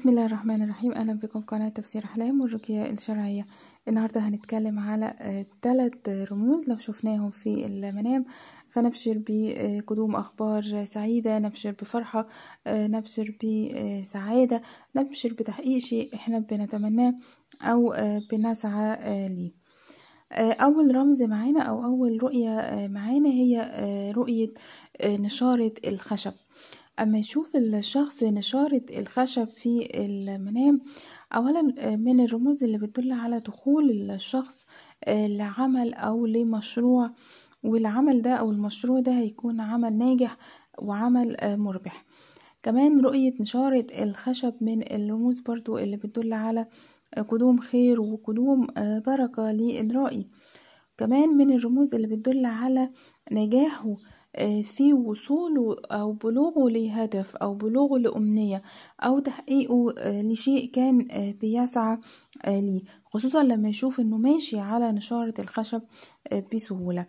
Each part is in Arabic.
بسم الله الرحمن الرحيم اهلا بكم في قناه تفسير احلام والرقيه الشرعيه النهارده هنتكلم على ثلاث آه، رموز لو شفناهم في المنام فنبشر بقدوم اخبار سعيده نبشر بفرحه آه، نبشر بسعاده نبشر بتحقيق شيء احنا بنتمناه او آه، بنسعى ليه اول رمز معانا او اول رؤيه معانا هي رؤيه نشاره الخشب أما يشوف الشخص نشارة الخشب في المنام أولا آه، من الرموز اللي بتدل على دخول الشخص آه، لعمل أو لمشروع والعمل ده أو المشروع ده هيكون عمل ناجح وعمل آه، مربح كمان رؤية نشارة الخشب من الرموز برضو اللي بتدل على قدوم خير وقدوم بركة للرائي كمان من الرموز اللي بتدل على نجاحه آه، في وصوله أو بلوغه لهدف أو بلوغه لأمنية أو تحقيقه آه، لشيء كان آه، بيسعى ليه خصوصا لما يشوف انه ماشي على نشارة الخشب بسهولة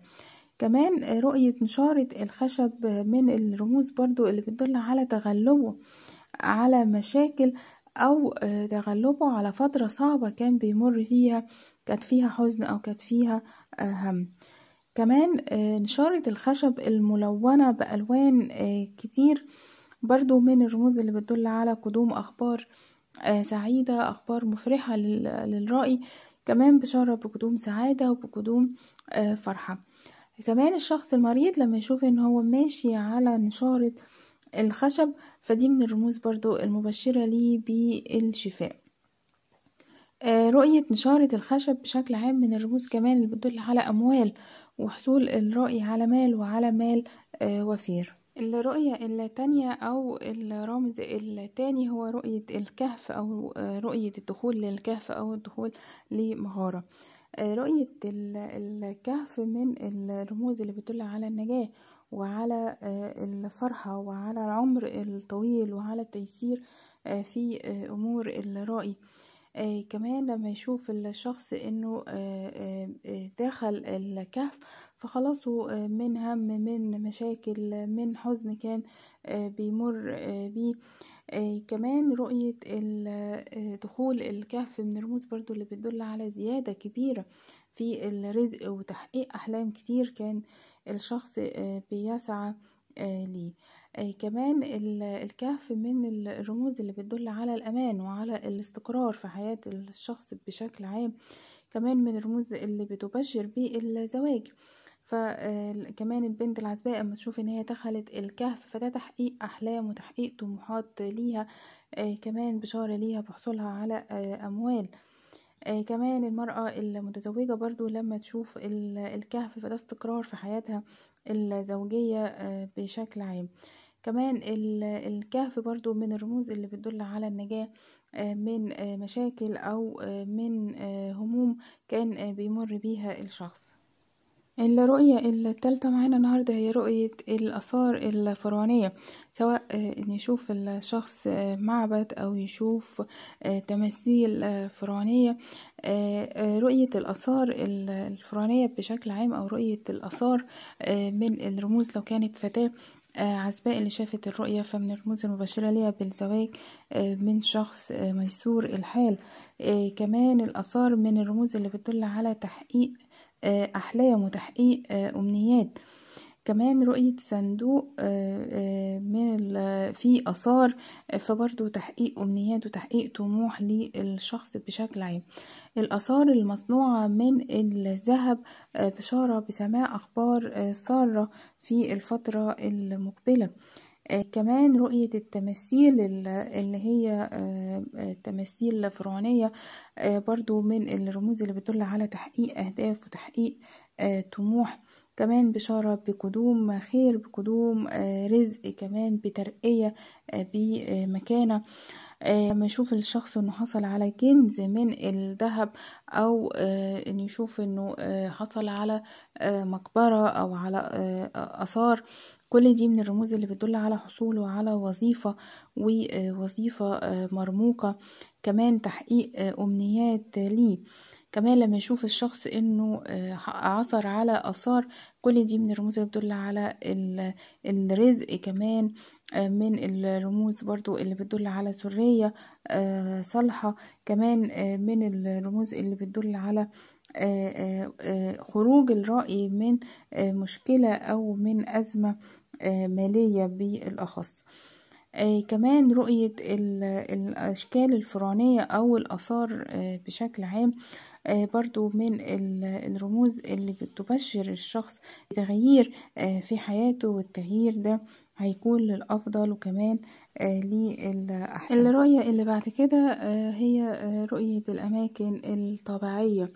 كمان رؤية نشارة الخشب من الرموز برضو اللي بتدل على تغلبه على مشاكل أو تغلبه على فترة صعبة كان بيمر فيها كانت فيها حزن أو كانت فيها هم كمان آه، نشارة الخشب الملونة بألوان آه، كتير برضو من الرموز اللي بتدل على قدوم أخبار آه، سعيدة أخبار مفرحة للرأي كمان بشارة بقدوم سعادة وبقدوم فرحة كمان الشخص المريض لما يشوف ان هو ماشي على نشارة الخشب فدي من الرموز برضو المبشرة ليه بالشفاء آه، رؤية نشارة الخشب بشكل عام من الرموز كمان اللي بتدل على أموال وحصول الرائي على مال وعلى مال آه، وفير الرؤية التانية أو الرمز التاني هو رؤية الكهف أو آه، رؤية الدخول للكهف أو الدخول لمغارة رؤية الكهف من الرموز اللي بتدل على النجاة وعلى الفرحة وعلى العمر الطويل وعلى التيسير في أمور الرائي آه كمان لما يشوف الشخص انه آه آه, آه، دخل الكهف فخلاص آه، من هم من مشاكل من حزن كان آه، بيمر بيه كمان رؤية دخول الكهف من الرموز برضو اللي بتدل على زيادة كبيرة في الرزق وتحقيق أحلام كتير كان الشخص بيسعى آه، ليه آه، كمان الكهف من الرموز اللي بتدل على الأمان وعلى الاستقرار في حياة الشخص بشكل عام كمان من الرموز اللي بتبشر بالزواج فكمان آه، البنت العزباء اما تشوف ان هي دخلت الكهف فده إيه تحقيق احلام وتحقيق طموحات ليها كمان بشارة ليها بحصولها على اموال آه كمان المرأة المتزوّجة برضو لمّا تشوف الكهف، فده استقرار في حياتها الزوجية آه بشكل عام. كمان الكهف برضو من الرموز اللي بتدُل على النجاة آه من آه، مشاكل أو آه، من آه، هموم كان بيمُر بيها الشخص. الرؤية التالتة معانا النهاردة هي رؤية الآثار الفرعونية سواء آه، إن يشوف الشخص آه، معبد أو يشوف آه، تماثيل فرعونية رؤية الآثار الفرعونية بشكل عام أو رؤية الآثار من الرموز لو كانت فتاة آه، عزباء اللي شافت الرؤية فمن الرموز المبشرة ليها بالزواج آه، من شخص آه، ميسور الحال كمان الآثار من الرموز اللي بتدل على تحقيق أحلام وتحقيق أمنيات كمان رؤية صندوق آه، آه، من في آثار آه، فبرضه تحقيق أمنيات وتحقيق طموح للشخص بشكل عام الآثار المصنوعة من الذهب بشارة بسماع أخبار سارة في الفترة المقبلة كمان رؤية التماثيل اللي هي تماثيل فرعونية برضو من الرموز اللي بتدل على تحقيق أهداف وتحقيق طموح كمان بشارة بقدوم خير بقدوم آه، رزق كمان بترقية آه، بمكانة آه، لما يشوف الشخص انه حصل على كنز من الذهب او انه يشوف انه حصل على مقبرة او على اثار كل دي من الرموز اللي بتدل على حصوله على وظيفة ووظيفة مرموقة كمان تحقيق امنيات ليه كمان لما يشوف الشخص انه آه، عثر على اثار كل دي من الرموز اللي بتدل على الرزق كمان آه، من الرموز برضو اللي بتدل على سرية آه، صالحة كمان من الرموز اللي بتدل على خروج الرأي من مشكلة أو من أزمة مالية بالأخص آه كمان رؤية الأشكال الفرعونية أو الآثار آه بشكل عام آه برضو من الرموز اللي بتبشر الشخص بتغيير آه، في حياته والتغيير ده هيكون للأفضل وكمان آه، للأحسن الرؤية اللي بعد كده آه، هي رؤية الأماكن الطبيعية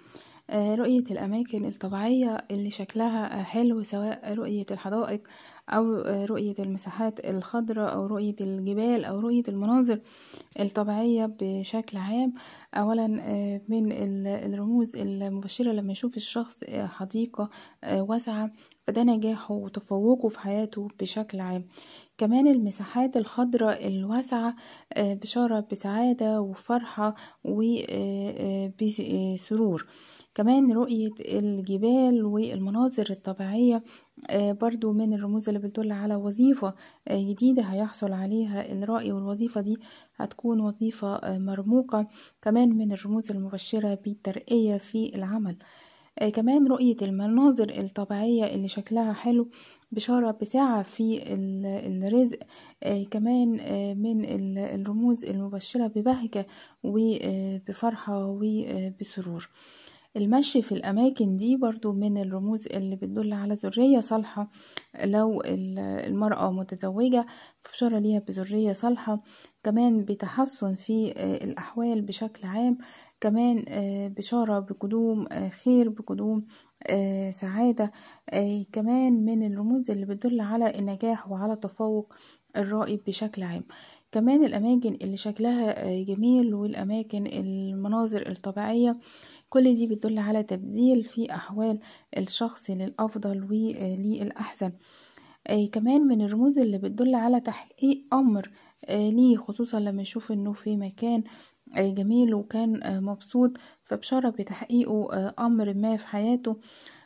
آه، رؤية الأماكن الطبيعية اللي شكلها حلو سواء رؤية الحدائق أو رؤية المساحات الخضراء أو رؤية الجبال أو رؤية المناظر الطبيعية بشكل عام أولا آه، من الرموز المبشرة لما يشوف الشخص آه، حديقة واسعة فده نجاحه وتفوقه في حياته بشكل عام كمان المساحات الخضراء الواسعة بشارة بسعادة وفرحة وسرور كمان رؤية الجبال والمناظر الطبيعية آه، برضو من الرموز اللي بتدل على وظيفة آه، جديدة هيحصل عليها الرأي والوظيفة دي هتكون وظيفة آه، مرموقة كمان من الرموز المبشرة بالترقية في العمل كمان رؤية المناظر الطبيعية اللي شكلها حلو بشارة بساعة في الرزق كمان من الرموز المبشرة ببهجة وبفرحة وبسرور المشي في الأماكن دي برضو من الرموز اللي بتدل على ذرية صالحة لو المرأة متزوجة فبشرى ليها بذرية صالحة كمان بتحسن في آه، الأحوال بشكل عام كمان آه، بشارة بقدوم آه، خير بقدوم سعادة كمان من الرموز اللي بتدل على النجاح وعلى تفوق الرائد بشكل عام كمان الأماكن اللي شكلها جميل والأماكن المناظر الطبيعية كل دي بتدل على تبديل في أحوال الشخص للأفضل وللأحسن أي آه، كمان من الرموز اللي بتدل على تحقيق أمر آه، ليه خصوصا لما يشوف انه في مكان آه، جميل وكان مبسوط فبشارة بتحقيقه أمر ما في حياته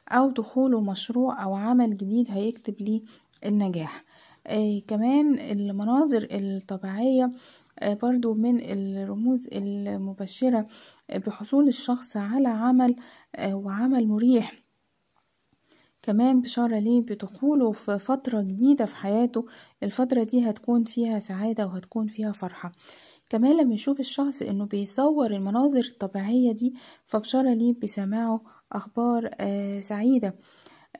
أو دخوله مشروع أو عمل جديد هيكتب ليه النجاح آه كمان المناظر الطبيعية آه برضو من الرموز المبشرة آه، بحصول الشخص على عمل آه وعمل مريح كمان بشارة ليه بدخوله في فترة جديدة في حياته الفترة دي هتكون فيها سعادة وهتكون فيها فرحة كمان لما يشوف الشخص انه بيصور المناظر الطبيعية دي فبشارة ليه بسماعه اخبار آه سعيدة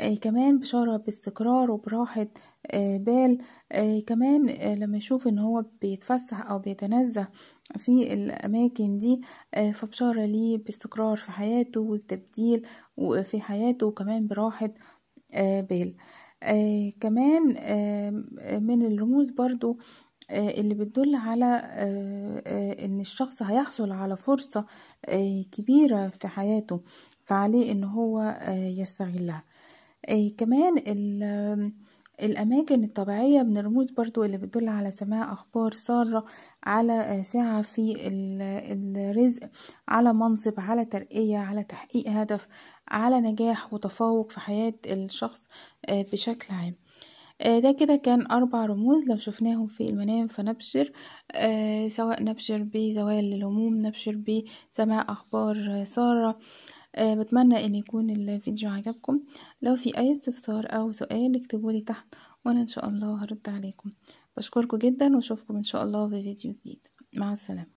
آه، كمان بشارة باستقرار وبراحة آه، بال آه، كمان لما يشوف ان هو بيتفسح او بيتنزه في الاماكن دي فبشعر ليه باستقرار في حياته وبتبديل في حياته وكمان براحة بال آه كمان آه من الرموز برضو آه اللي بتدل على ان الشخص هيحصل على فرصة كبيرة في حياته فعليه ان هو يستغلها آه كمان الأماكن الطبيعية من الرموز برضو اللي بتدل على سماع أخبار سارة على سعة في الرزق على منصب على ترقية على تحقيق هدف على نجاح وتفوق في حياة الشخص آه، بشكل عام آه، ده كده كان أربع رموز لو شفناهم في المنام فنبشر آه، سواء نبشر بزوال الهموم نبشر بسماع أخبار سارة آه، بتمنى ان يكون الفيديو عجبكم لو في اي استفسار او سؤال اكتبولي تحت وانا ان شاء الله هرد عليكم بشكركم جدا واشوفكم ان شاء الله في فيديو جديد مع السلامه